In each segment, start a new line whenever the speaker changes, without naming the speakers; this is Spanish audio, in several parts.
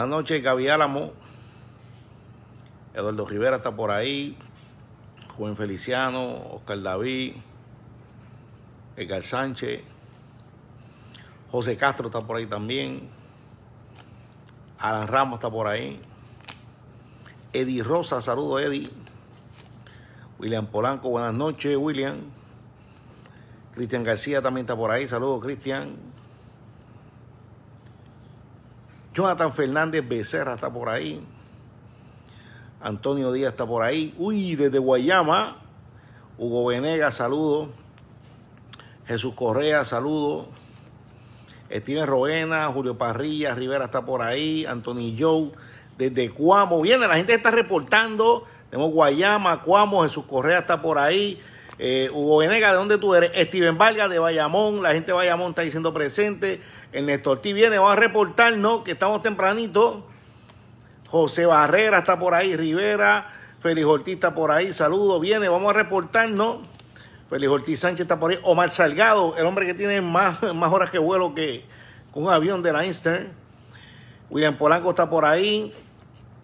Buenas noches, Gaby Álamo. Eduardo Rivera está por ahí. Juan Feliciano, Oscar David, Edgar Sánchez. José Castro está por ahí también. Alan Ramos está por ahí. Eddie Rosa, saludo Eddie. William Polanco, buenas noches, William. Cristian García también está por ahí, saludo Cristian. Jonathan Fernández Becerra está por ahí. Antonio Díaz está por ahí. Uy, desde Guayama. Hugo Venegas, saludo. Jesús Correa, saludo. Steven Roena, Julio Parrilla, Rivera está por ahí. Anthony Joe, desde Cuamo. Viene, la gente está reportando. Tenemos Guayama, Cuamo, Jesús Correa está por ahí. Eh, Hugo Venega, ¿de dónde tú eres? Steven Vargas de Bayamón, la gente de Bayamón está diciendo presente. El Néstor viene, vamos a reportarnos que estamos tempranito. José Barrera está por ahí, Rivera, Félix Ortiz está por ahí, saludos, viene, vamos a reportarnos. Félix Ortiz Sánchez está por ahí, Omar Salgado, el hombre que tiene más, más horas que vuelo que con un avión de la Eastern. William Polanco está por ahí,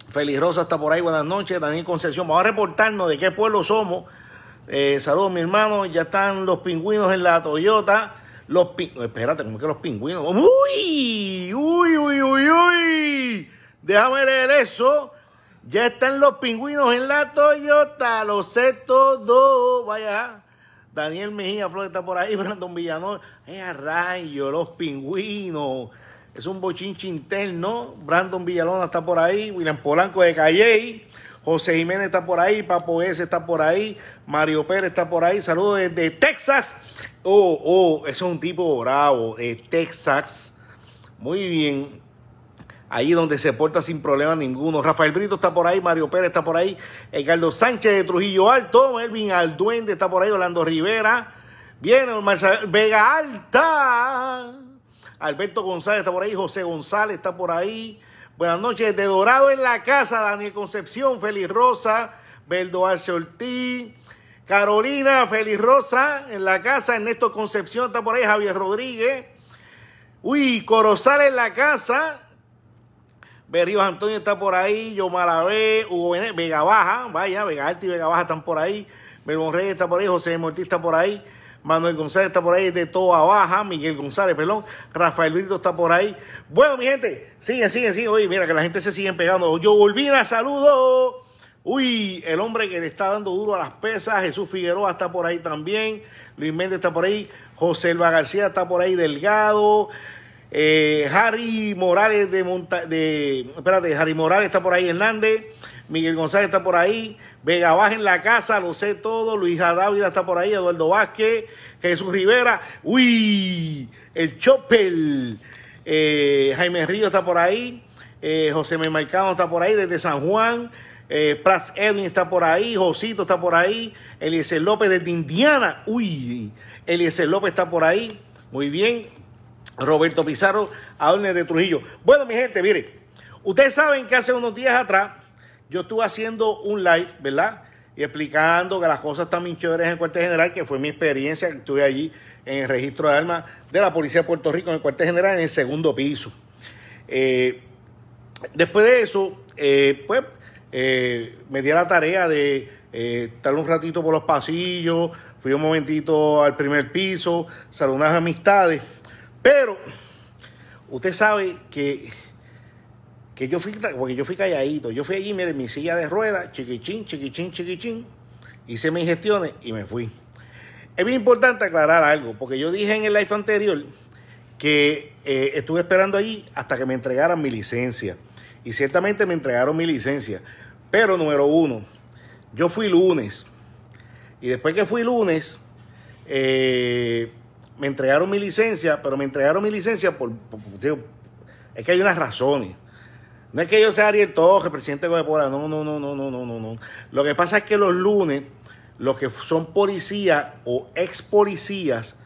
Félix Rosa está por ahí, buenas noches, Daniel Concepción, vamos a reportarnos de qué pueblo somos eh, saludos, mi hermano. Ya están los pingüinos en la Toyota. Los pingüinos. Espérate, ¿cómo que los pingüinos? ¡Uy! ¡Uy, uy, uy, uy! Déjame leer eso. Ya están los pingüinos en la Toyota. los sé dos, Vaya. Daniel Mejía Flores está por ahí. Brandon Villanueva, ¡Eh, rayo! Los pingüinos. Es un bochinche interno. Brandon Villalona está por ahí. William Polanco de Calley. José Jiménez está por ahí, Papo S está por ahí, Mario Pérez está por ahí. Saludos desde Texas. Oh, oh, es un tipo bravo de Texas. Muy bien. Ahí donde se porta sin problema ninguno. Rafael Brito está por ahí, Mario Pérez está por ahí, Edgardo Sánchez de Trujillo Alto, Elvin Alduende está por ahí, Orlando Rivera. Viene Vega Alta. Alberto González está por ahí, José González está por ahí. Buenas noches, de Dorado en la casa, Daniel Concepción, Feliz Rosa, Beldo Arce Ortiz, Carolina, Feliz Rosa en la casa, Ernesto Concepción está por ahí, Javier Rodríguez. Uy, Corozal en la casa. Berrios Antonio está por ahí, Yomalabé, Hugo Vega Baja, vaya, Vega Alti y Vega Baja están por ahí, Belmón está por ahí, José Mortí está por ahí. Manuel González está por ahí de toda Baja, Miguel González, perdón, Rafael Brito está por ahí. Bueno, mi gente, siguen, siguen, siguen. Oye, mira que la gente se sigue pegando. Yo volví a saludo. Uy, el hombre que le está dando duro a las pesas, Jesús Figueroa está por ahí también, Luis Méndez está por ahí, José Elba García está por ahí, Delgado, eh, Harry Morales de Monta de, espérate, Harry Morales está por ahí, Hernández, Miguel González está por ahí, Vega Baja en la casa, lo sé todo. Luisa Dávila está por ahí, Eduardo Vázquez, Jesús Rivera. Uy, el Chopel. Eh, Jaime Río está por ahí. Eh, José Mercado está por ahí desde San Juan. Eh, Prats Edwin está por ahí. Josito está por ahí. Eliezer López desde Indiana. Uy, Eliezer López está por ahí. Muy bien. Roberto Pizarro, Adorne de Trujillo. Bueno, mi gente, mire. Ustedes saben que hace unos días atrás yo estuve haciendo un live, ¿verdad? Y explicando que las cosas están bien chéveres en el cuartel general, que fue mi experiencia, estuve allí en el registro de armas de la Policía de Puerto Rico en el cuartel general en el segundo piso. Eh, después de eso, eh, pues eh, me di a la tarea de estar un ratito por los pasillos, fui un momentito al primer piso, saludar unas amistades, pero usted sabe que que yo fui, porque yo fui calladito, yo fui allí, miren, mi silla de ruedas, chiquichín, chiquichín, chiquichín, hice mis gestiones y me fui. Es bien importante aclarar algo, porque yo dije en el live anterior que eh, estuve esperando allí hasta que me entregaran mi licencia. Y ciertamente me entregaron mi licencia. Pero número uno, yo fui lunes. Y después que fui lunes, eh, me entregaron mi licencia, pero me entregaron mi licencia por es que hay unas razones. No es que yo sea Ariel Toje, presidente de No, no, no, no, no, no, no, no. Lo que pasa es que los lunes, los que son policías o ex policías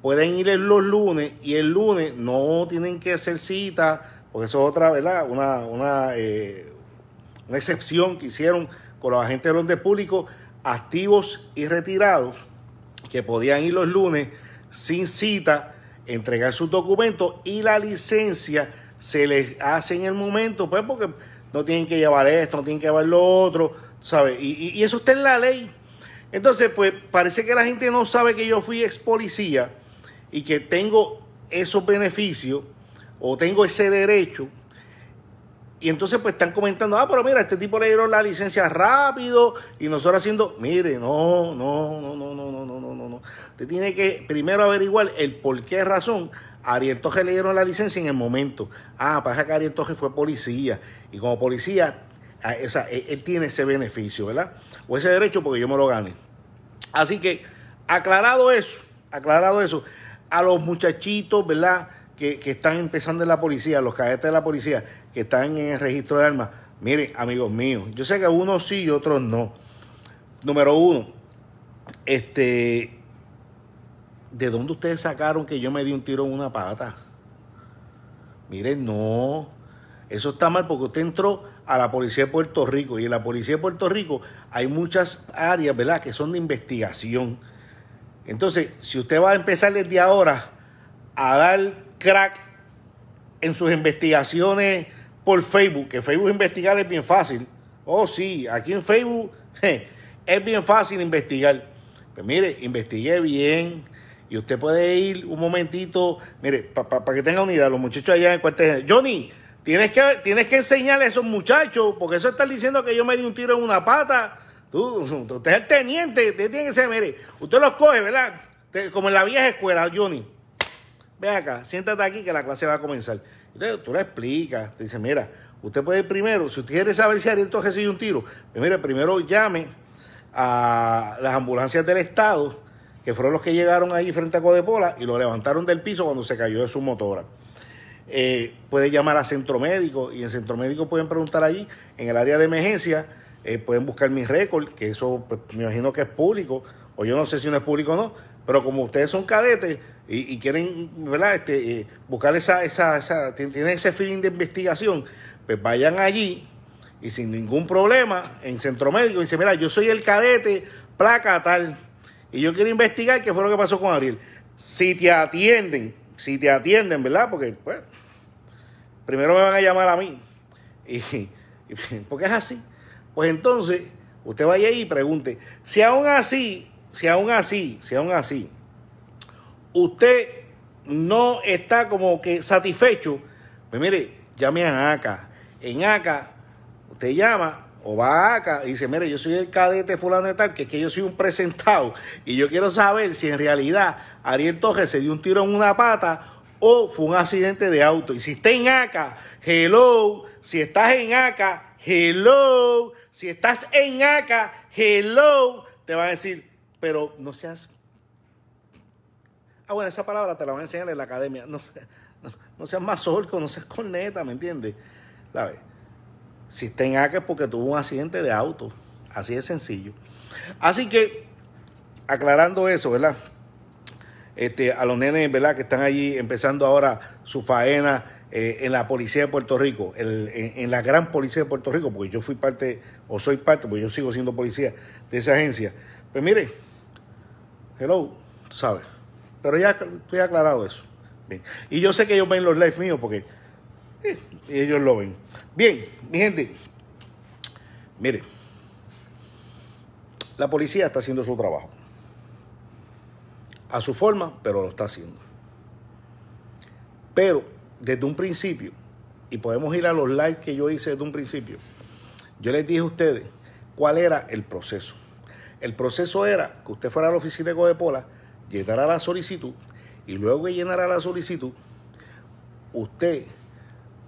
pueden ir en los lunes y el lunes no tienen que hacer cita, porque eso es otra, ¿verdad? Una, una, eh, una excepción que hicieron con los agentes de orden público activos y retirados que podían ir los lunes sin cita, entregar sus documentos y la licencia se les hace en el momento, pues porque no tienen que llevar esto, no tienen que llevar lo otro, ¿sabes? Y, y eso está en la ley. Entonces, pues parece que la gente no sabe que yo fui ex policía y que tengo esos beneficios o tengo ese derecho y entonces pues están comentando, ah, pero mira, este tipo le dieron la licencia rápido y nosotros haciendo, mire, no, no, no, no, no, no, no, no, no. Usted tiene que primero averiguar el por qué razón a Ariel Toje le dieron la licencia en el momento. Ah, para que Ariel Toje fue policía y como policía esa, e, él, tiene ese beneficio, ¿verdad? O ese derecho porque yo me lo gané. Así que, aclarado eso, aclarado eso, a los muchachitos, ¿verdad? Que, que, están empezando en la policía, los cadetes de la policía, que están en el registro de armas. ...miren amigos míos, yo sé que unos sí y otros no. Número uno, este, ¿de dónde ustedes sacaron que yo me di un tiro en una pata? ...miren no, eso está mal porque usted entró a la policía de Puerto Rico y en la policía de Puerto Rico hay muchas áreas, ¿verdad?, que son de investigación. Entonces, si usted va a empezar desde ahora a dar crack en sus investigaciones por Facebook, que Facebook investigar es bien fácil. Oh, sí, aquí en Facebook es bien fácil investigar. Pues mire, investigué bien. Y usted puede ir un momentito, mire, para que tenga unidad, los muchachos allá en el cuartel. Johnny, tienes que, tienes que enseñarle a esos muchachos, porque eso están diciendo que yo me di un tiro en una pata. Tú, usted es el teniente, usted tiene que ser, mire, usted los coge, ¿verdad? Como en la vieja escuela, Johnny. Ven acá, siéntate aquí que la clase va a comenzar tú le explicas, te dice, mira, usted puede ir primero, si usted quiere saber si Ariel recibió un tiro, pues mire, primero llame a las ambulancias del Estado, que fueron los que llegaron ahí frente a Codepola y lo levantaron del piso cuando se cayó de su motora. Eh, puede llamar a centro médico y en centro médico pueden preguntar allí, en el área de emergencia, eh, pueden buscar mi récord, que eso pues, me imagino que es público, o yo no sé si no es público o no, pero como ustedes son cadetes, y, quieren ¿verdad? Este, eh, buscar esa, esa, esa, ese feeling de investigación, pues vayan allí y sin ningún problema en centro médico dice, mira, yo soy el cadete, placa tal, y yo quiero investigar qué fue lo que pasó con Ariel. Si te atienden, si te atienden, ¿verdad? Porque pues, primero me van a llamar a mí. Y, y, porque es así. Pues entonces, usted vaya ahí y pregunte, si aún así, si aún así, si aún así, usted no está como que satisfecho, pues mire, llame a ACA. En ACA, usted llama o va a ACA y dice, mire, yo soy el cadete fulano de tal, que es que yo soy un presentado y yo quiero saber si en realidad Ariel Torres se dio un tiro en una pata o fue un accidente de auto. Y si está en ACA, hello. Si estás en ACA, hello. Si estás en ACA, hello. Te va a decir, pero no seas Ah, bueno, esa palabra te la van a enseñar en la academia. No, no, no seas mazorco, no seas corneta, ¿me entiendes? ¿Sabes? Si está en es porque tuvo un accidente de auto. Así de sencillo. Así que, aclarando eso, ¿verdad? Este, a los nenes, ¿verdad? Que están allí empezando ahora su faena. Eh, en la policía de Puerto Rico, en, la gran policía de Puerto Rico, porque yo fui parte, o soy parte, porque yo sigo siendo policía de esa agencia. Pues mire, hello, sabes. Pero ya estoy aclarado eso. Bien. Y yo sé que ellos ven los live míos porque Y eh, ellos lo ven. Bien, mi gente, mire, la policía está haciendo su trabajo. A su forma, pero lo está haciendo. Pero desde un principio, y podemos ir a los lives que yo hice desde un principio, yo les dije a ustedes cuál era el proceso. El proceso era que usted fuera a la oficina de Codepola llenará la solicitud y luego que llenará la solicitud, usted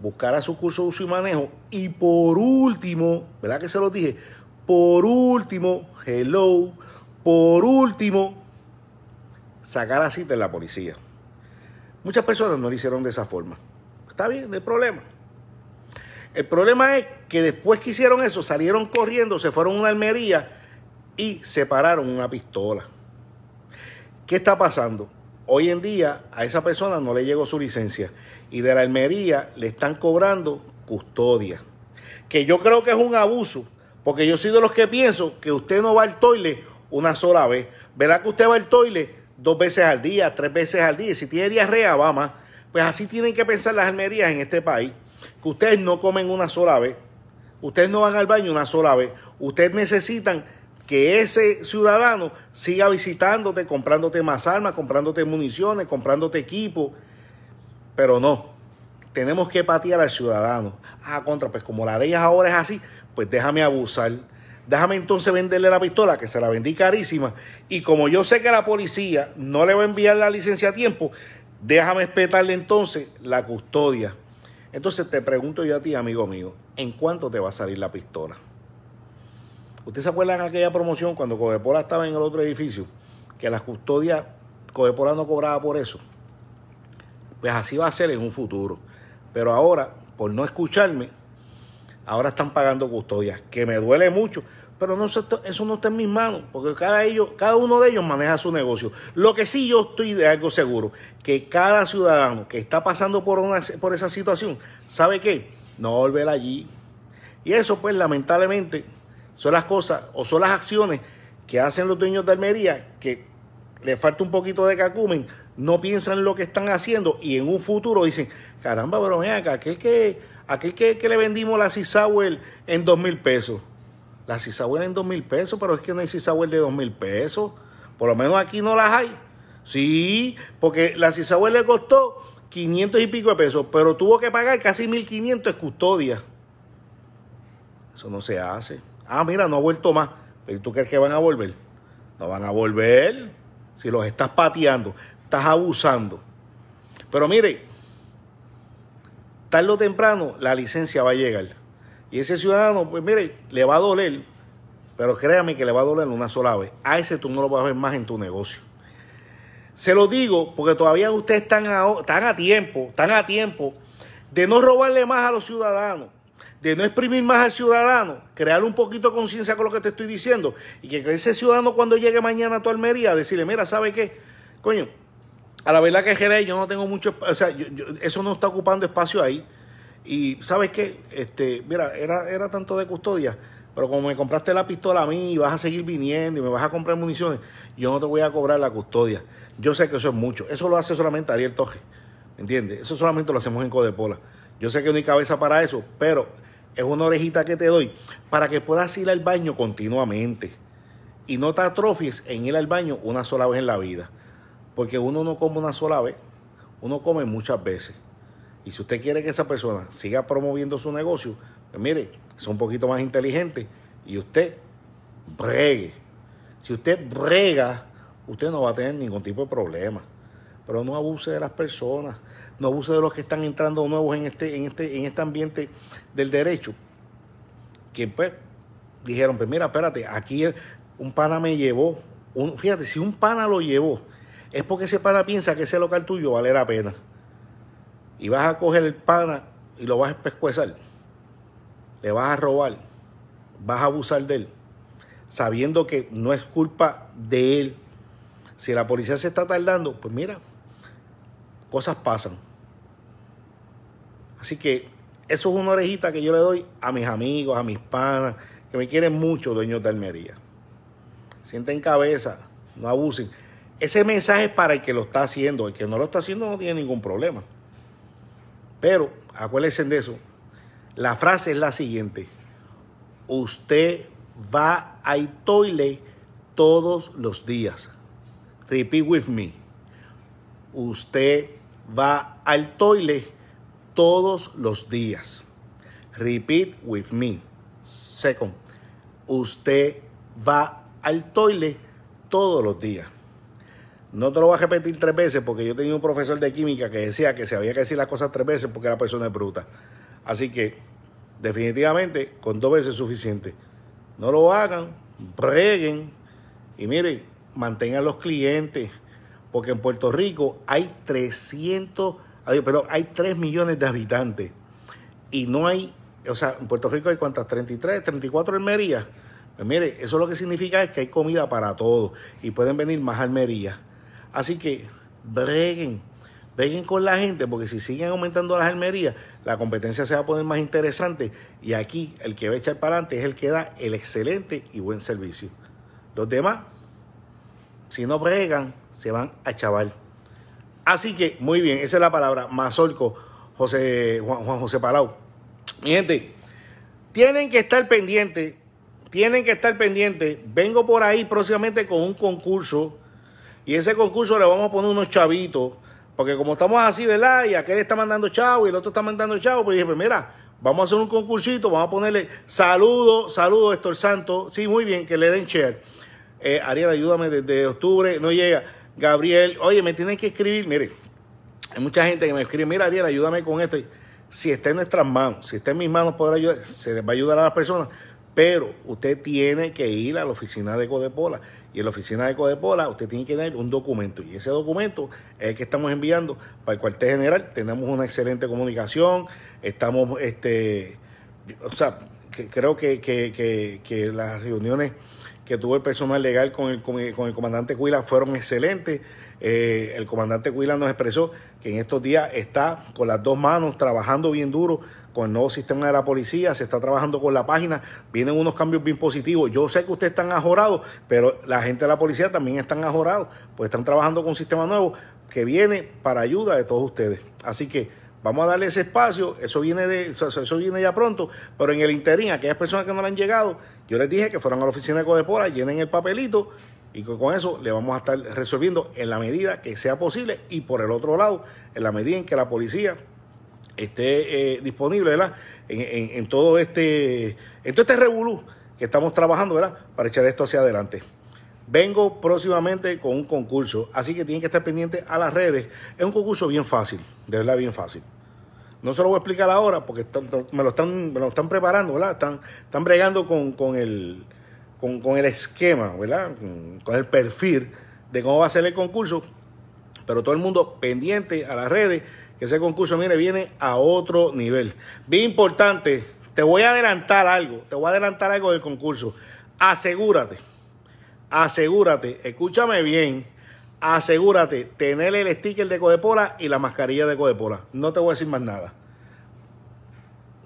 buscará su curso de uso y manejo y por último, ¿verdad que se lo dije? Por último, hello, por último, sacará cita en la policía. Muchas personas no lo hicieron de esa forma. Está bien, no hay problema. El problema es que después que hicieron eso, salieron corriendo, se fueron a una almería y separaron una pistola. ¿Qué está pasando? Hoy en día a esa persona no le llegó su licencia y de la Almería le están cobrando custodia. Que yo creo que es un abuso, porque yo soy de los que pienso que usted no va al toile una sola vez. Verá que usted va al toile dos veces al día, tres veces al día? si tiene diarrea, vamos Pues así tienen que pensar las almerías en este país, que ustedes no comen una sola vez, ustedes no van al baño una sola vez, ustedes necesitan que ese ciudadano siga visitándote, comprándote más armas, comprándote municiones, comprándote equipo. Pero no, tenemos que patear al ciudadano. Ah, contra, pues como la ley ahora es así, pues déjame abusar. Déjame entonces venderle la pistola, que se la vendí carísima. Y como yo sé que la policía no le va a enviar la licencia a tiempo, déjame espetarle entonces la custodia. Entonces te pregunto yo a ti, amigo mío, ¿en cuánto te va a salir la pistola? ¿Ustedes se acuerdan de aquella promoción cuando Cogepola estaba en el otro edificio? Que las custodias, Codepola no cobraba por eso. Pues así va a ser en un futuro. Pero ahora, por no escucharme, ahora están pagando custodias, que me duele mucho. Pero no, eso no está en mis manos, porque cada, cada uno de ellos maneja su negocio. Lo que sí yo estoy de algo seguro, que cada ciudadano que está pasando por, una, por esa situación, ¿sabe qué? No volver allí. Y eso pues lamentablemente son las cosas o son las acciones que hacen los dueños de Almería que le falta un poquito de cacumen, no piensan lo que están haciendo y en un futuro dicen, caramba, pero aquel que, aquel que, le vendimos la sisawel en dos mil pesos. La sisawel en dos mil pesos, pero es que no hay sisawel de dos mil pesos. Por lo menos aquí no las hay. Sí, porque la sisawel le costó 500 y pico de pesos, pero tuvo que pagar casi 1500 quinientos custodia. Eso no se hace. Ah, mira, no ha vuelto más. ¿Pero tú crees que van a volver? No van a volver. Si los estás pateando, estás abusando. Pero mire, tarde o temprano la licencia va a llegar. Y ese ciudadano, pues mire, le va a doler, pero créame que le va a doler una sola vez. A ese tú no lo vas a ver más en tu negocio. Se lo digo porque todavía ustedes están a, están a tiempo, están a tiempo de no robarle más a los ciudadanos de no exprimir más al ciudadano, crear un poquito de conciencia con lo que te estoy diciendo y que ese ciudadano cuando llegue mañana a tu Almería decirle, mira, ¿sabe qué? Coño, a la verdad que Jerez yo no tengo mucho, o sea, eso no está ocupando espacio ahí y ¿sabes qué? Este, mira, era, era tanto de custodia, pero como me compraste la pistola a mí y vas a seguir viniendo y me vas a comprar municiones, yo no te voy a cobrar la custodia. Yo sé que eso es mucho, eso lo hace solamente Ariel Toje, ¿entiendes? Eso solamente lo hacemos en Codepola. Yo sé que no hay cabeza para eso, pero es una orejita que te doy para que puedas ir al baño continuamente y no te atrofies en ir al baño una sola vez en la vida. Porque uno no come una sola vez, uno come muchas veces. Y si usted quiere que esa persona siga promoviendo su negocio, pues mire, es un poquito más inteligente y usted bregue. Si usted brega, usted no va a tener ningún tipo de problema. Pero no abuse de las personas no abuse de los que están entrando nuevos en este, en este, en este ambiente del derecho. Que pues dijeron, pues mira, espérate, aquí un pana me llevó, un, fíjate, si un pana lo llevó, es porque ese pana piensa que ese local tuyo vale la pena. Y vas a coger el pana y lo vas a pescuezar, le vas a robar, vas a abusar de él, sabiendo que no es culpa de él. Si la policía se está tardando, pues mira, cosas pasan. Así que eso es una orejita que yo le doy a mis amigos, a mis panas, que me quieren mucho, dueños de Almería. Sienten cabeza, no abusen. Ese mensaje es para el que lo está haciendo. El que no lo está haciendo no tiene ningún problema. Pero acuérdense de eso. La frase es la siguiente. Usted va al toile todos los días. Repeat with me. Usted va al toile todos los días. Repeat with me. Second, usted va al toile todos los días. No te lo vas a repetir tres veces porque yo tenía un profesor de química que decía que se había que decir las cosas tres veces porque la persona es bruta. Así que definitivamente con dos veces es suficiente. No lo hagan, breguen y miren, mantengan los clientes, porque en Puerto Rico hay 300, perdón, hay 3 millones de habitantes y no hay, o sea, en Puerto Rico hay cuántas, 33, 34 almerías. Pues mire, eso lo que significa es que hay comida para todos y pueden venir más almerías. Así que breguen, breguen con la gente, porque si siguen aumentando las almerías, la competencia se va a poner más interesante y aquí el que va a echar para adelante es el que da el excelente y buen servicio. Los demás, si no bregan, se van a chaval. Así que, muy bien, esa es la palabra, Mazorco, José, Juan, Juan José Palau. Mi gente, tienen que estar pendientes, tienen que estar pendientes. Vengo por ahí próximamente con un concurso y ese concurso le vamos a poner unos chavitos, porque como estamos así, ¿verdad? Y aquel está mandando chavo y el otro está mandando chavo, pues dije, pues mira, vamos a hacer un concursito, vamos a ponerle saludo, saludo, Héctor Santo. Sí, muy bien, que le den share. Eh, Ariel, ayúdame desde octubre, no llega. Gabriel, oye, me tienen que escribir. Mire, hay mucha gente que me escribe, mira, Ariel, ayúdame con esto. Si está en nuestras manos, si está en mis manos, podrá ayudar, se les va a ayudar a las personas. Pero usted tiene que ir a la oficina de Codepola. Y en la oficina de Codepola usted tiene que tener un documento. Y ese documento es el que estamos enviando para el cuartel general. Tenemos una excelente comunicación. Estamos, este, o sea, creo que las reuniones que tuvo el personal legal con el, con el comandante Cuila fueron excelentes. Eh, el comandante Cuila nos expresó que en estos días está con las dos manos trabajando bien duro con el nuevo sistema de la policía, se está trabajando con la página, vienen unos cambios bien positivos. Yo sé que ustedes están ajorados, pero la gente de la policía también están ajorados, pues están trabajando con un sistema nuevo que viene para ayuda de todos ustedes. Así que Vamos a darle ese espacio, eso viene, de, eso, viene ya pronto, pero en el interín, aquellas personas que no le han llegado, yo les dije que fueran a la oficina de Codepola, llenen el papelito y con eso le vamos a estar resolviendo en la medida que sea posible y por el otro lado, en la medida en que la policía esté eh, disponible, ¿verdad? En, todo este, en todo este revolú que estamos trabajando, ¿verdad? Para echar esto hacia adelante. Vengo próximamente con un concurso, así que tienen que estar pendientes a las redes. Es un concurso bien fácil, de verdad bien fácil. No se lo voy a explicar ahora porque me, lo están, preparando, ¿verdad? Están, están bregando con, el, esquema, ¿verdad? Con, con el perfil de cómo va a ser el concurso. Pero todo el mundo pendiente a las redes, que ese concurso, mire, viene a otro nivel. Bien importante, te voy a adelantar algo, te voy a adelantar algo del concurso. Asegúrate asegúrate, escúchame bien, asegúrate tener el sticker de Codepola y la mascarilla de Codepola. No te voy a decir más nada.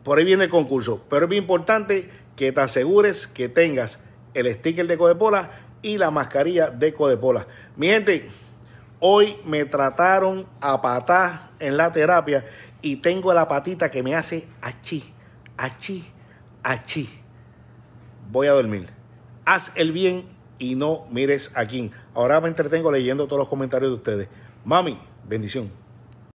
Por ahí viene el concurso, pero es muy importante que te asegures que tengas el sticker de Codepola y la mascarilla de Codepola. Mi gente, hoy me trataron a patar en la terapia y tengo la patita que me hace achí, achí, achí. Voy a dormir. Haz el bien y no mires a quién. Ahora me entretengo leyendo todos los comentarios de ustedes. Mami, bendición.